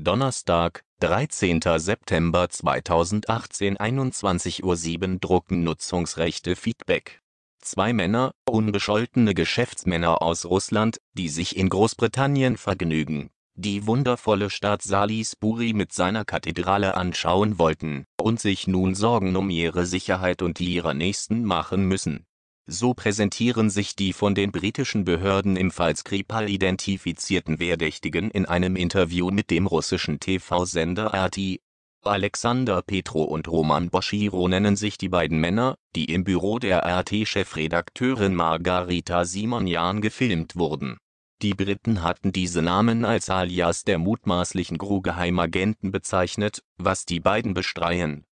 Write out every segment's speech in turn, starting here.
Donnerstag, 13. September 2018 21.07 Uhr Drucken Nutzungsrechte Feedback Zwei Männer, unbescholtene Geschäftsmänner aus Russland, die sich in Großbritannien vergnügen, die wundervolle Stadt Salisbury mit seiner Kathedrale anschauen wollten und sich nun Sorgen um ihre Sicherheit und die ihrer Nächsten machen müssen so präsentieren sich die von den britischen Behörden im Fall Skripal identifizierten Wehrdächtigen in einem Interview mit dem russischen TV-Sender RT. Alexander Petro und Roman Boschiro nennen sich die beiden Männer, die im Büro der RT-Chefredakteurin Margarita Simonjan gefilmt wurden. Die Briten hatten diese Namen als Alias der mutmaßlichen Gru-Geheimagenten bezeichnet, was die beiden bestreien.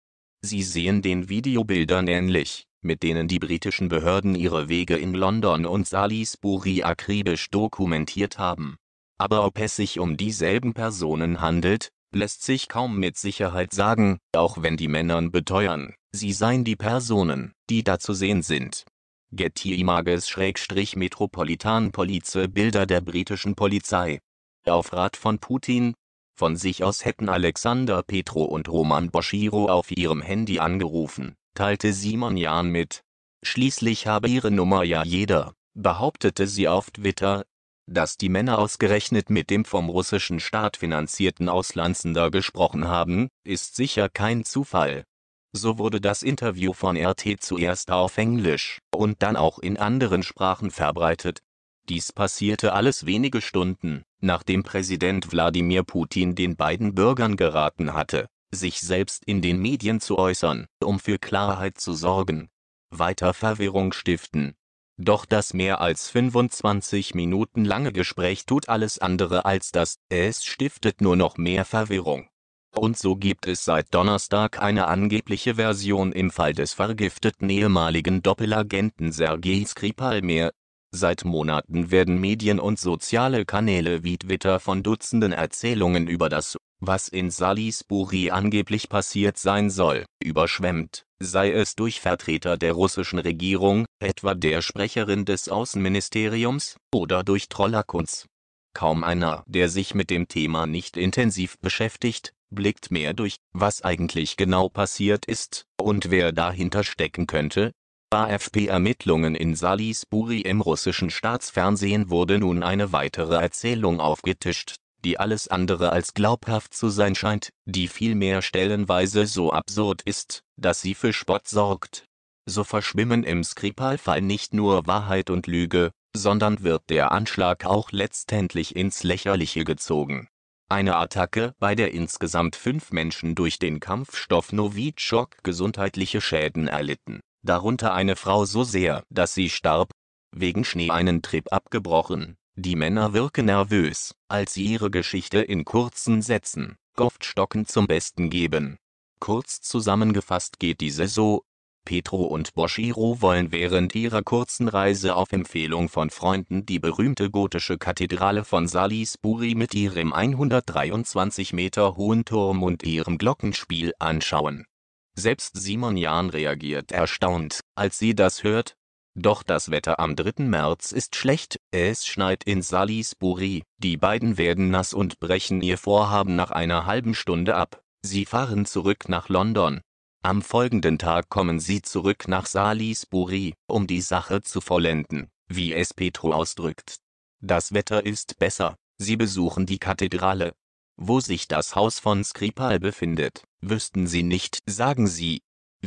Sie sehen den Videobildern ähnlich mit denen die britischen Behörden ihre Wege in London und Salisbury akribisch dokumentiert haben. Aber ob es sich um dieselben Personen handelt, lässt sich kaum mit Sicherheit sagen, auch wenn die Männern beteuern, sie seien die Personen, die da zu sehen sind. Getty Images-Metropolitan-Polize Bilder der britischen Polizei. Auf Rat von Putin, von sich aus hätten Alexander Petro und Roman Boschiro auf ihrem Handy angerufen teilte Simon Jahn mit. Schließlich habe ihre Nummer ja jeder, behauptete sie auf Twitter, dass die Männer ausgerechnet mit dem vom russischen Staat finanzierten Auslandsender gesprochen haben, ist sicher kein Zufall. So wurde das Interview von RT zuerst auf Englisch und dann auch in anderen Sprachen verbreitet. Dies passierte alles wenige Stunden, nachdem Präsident Wladimir Putin den beiden Bürgern geraten hatte, sich selbst in den Medien zu äußern, um für Klarheit zu sorgen, weiter Verwirrung stiften. Doch das mehr als 25 Minuten lange Gespräch tut alles andere als das, es stiftet nur noch mehr Verwirrung. Und so gibt es seit Donnerstag eine angebliche Version im Fall des vergifteten ehemaligen Doppelagenten Sergei Skripal mehr. Seit Monaten werden Medien und soziale Kanäle wie Twitter von Dutzenden Erzählungen über das was in Salisbury angeblich passiert sein soll, überschwemmt, sei es durch Vertreter der russischen Regierung, etwa der Sprecherin des Außenministeriums, oder durch Trollerkunst. Kaum einer, der sich mit dem Thema nicht intensiv beschäftigt, blickt mehr durch, was eigentlich genau passiert ist und wer dahinter stecken könnte. AFP-Ermittlungen in Salisbury im russischen Staatsfernsehen wurde nun eine weitere Erzählung aufgetischt die alles andere als glaubhaft zu sein scheint, die vielmehr stellenweise so absurd ist, dass sie für Spott sorgt. So verschwimmen im Skripalfall nicht nur Wahrheit und Lüge, sondern wird der Anschlag auch letztendlich ins Lächerliche gezogen. Eine Attacke, bei der insgesamt fünf Menschen durch den Kampfstoff Novichok gesundheitliche Schäden erlitten, darunter eine Frau so sehr, dass sie starb, wegen Schnee einen Trip abgebrochen die Männer wirken nervös, als sie ihre Geschichte in kurzen Sätzen, Goftstocken zum Besten geben. Kurz zusammengefasst geht diese so, Petro und Boshiro wollen während ihrer kurzen Reise auf Empfehlung von Freunden die berühmte gotische Kathedrale von Salisbury mit ihrem 123 Meter hohen Turm und ihrem Glockenspiel anschauen. Selbst Simon Jahn reagiert erstaunt, als sie das hört, doch das Wetter am 3. März ist schlecht, es schneit in Salisbury, die beiden werden nass und brechen ihr Vorhaben nach einer halben Stunde ab. Sie fahren zurück nach London. Am folgenden Tag kommen sie zurück nach Salisbury, um die Sache zu vollenden, wie es Petro ausdrückt. Das Wetter ist besser, sie besuchen die Kathedrale. Wo sich das Haus von Skripal befindet, wüssten sie nicht, sagen sie,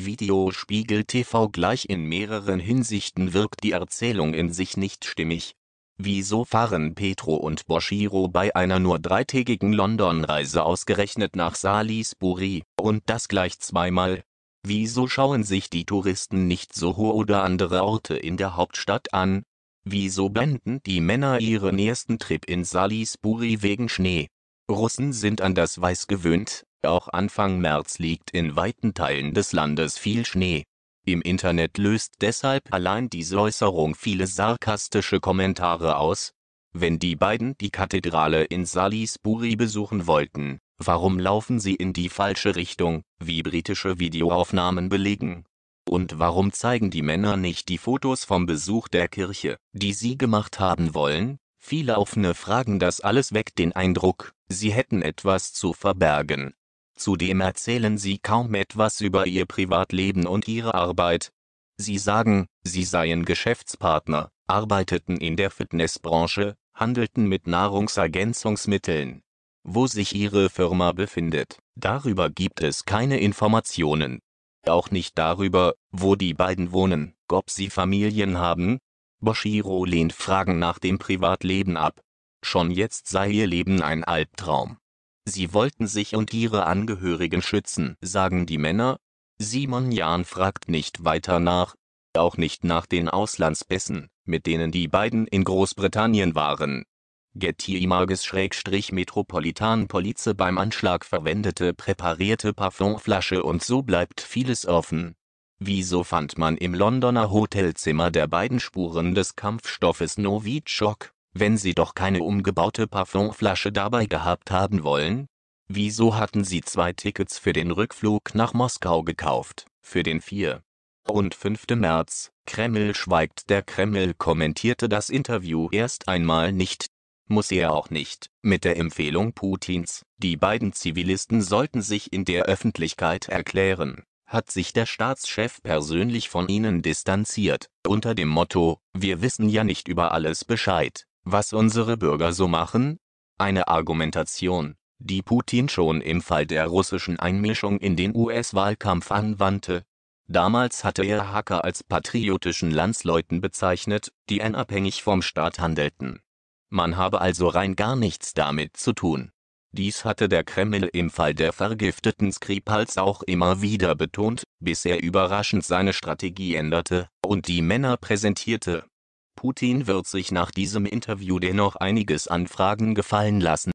Videospiegel TV gleich. In mehreren Hinsichten wirkt die Erzählung in sich nicht stimmig. Wieso fahren Petro und Boshiro bei einer nur dreitägigen London-Reise ausgerechnet nach Salisbury, und das gleich zweimal? Wieso schauen sich die Touristen nicht Soho oder andere Orte in der Hauptstadt an? Wieso blenden die Männer ihren ersten Trip in Salisbury wegen Schnee Russen sind an das Weiß gewöhnt, auch Anfang März liegt in weiten Teilen des Landes viel Schnee. Im Internet löst deshalb allein diese Äußerung viele sarkastische Kommentare aus. Wenn die beiden die Kathedrale in Salisbury besuchen wollten, warum laufen sie in die falsche Richtung, wie britische Videoaufnahmen belegen? Und warum zeigen die Männer nicht die Fotos vom Besuch der Kirche, die sie gemacht haben wollen? Viele offene Fragen, das alles weckt den Eindruck, Sie hätten etwas zu verbergen. Zudem erzählen sie kaum etwas über ihr Privatleben und ihre Arbeit. Sie sagen, sie seien Geschäftspartner, arbeiteten in der Fitnessbranche, handelten mit Nahrungsergänzungsmitteln. Wo sich ihre Firma befindet, darüber gibt es keine Informationen. Auch nicht darüber, wo die beiden wohnen, ob sie Familien haben. Boshiro lehnt Fragen nach dem Privatleben ab. Schon jetzt sei ihr Leben ein Albtraum. Sie wollten sich und ihre Angehörigen schützen, sagen die Männer. Simon Jahn fragt nicht weiter nach, auch nicht nach den Auslandsbässen, mit denen die beiden in Großbritannien waren. Getty Images-Metropolitan Polize beim Anschlag verwendete präparierte Parfumflasche und so bleibt vieles offen. Wieso fand man im Londoner Hotelzimmer der beiden Spuren des Kampfstoffes Novichok? Wenn Sie doch keine umgebaute Parfumflasche dabei gehabt haben wollen, wieso hatten Sie zwei Tickets für den Rückflug nach Moskau gekauft? Für den 4. und 5. März, Kreml schweigt. Der Kreml kommentierte das Interview erst einmal nicht, muss er auch nicht, mit der Empfehlung Putins, die beiden Zivilisten sollten sich in der Öffentlichkeit erklären hat sich der Staatschef persönlich von ihnen distanziert, unter dem Motto, wir wissen ja nicht über alles Bescheid was unsere Bürger so machen? Eine Argumentation, die Putin schon im Fall der russischen Einmischung in den US-Wahlkampf anwandte. Damals hatte er Hacker als patriotischen Landsleuten bezeichnet, die unabhängig vom Staat handelten. Man habe also rein gar nichts damit zu tun. Dies hatte der Kreml im Fall der vergifteten Skripals auch immer wieder betont, bis er überraschend seine Strategie änderte und die Männer präsentierte, Putin wird sich nach diesem Interview dennoch einiges an Fragen gefallen lassen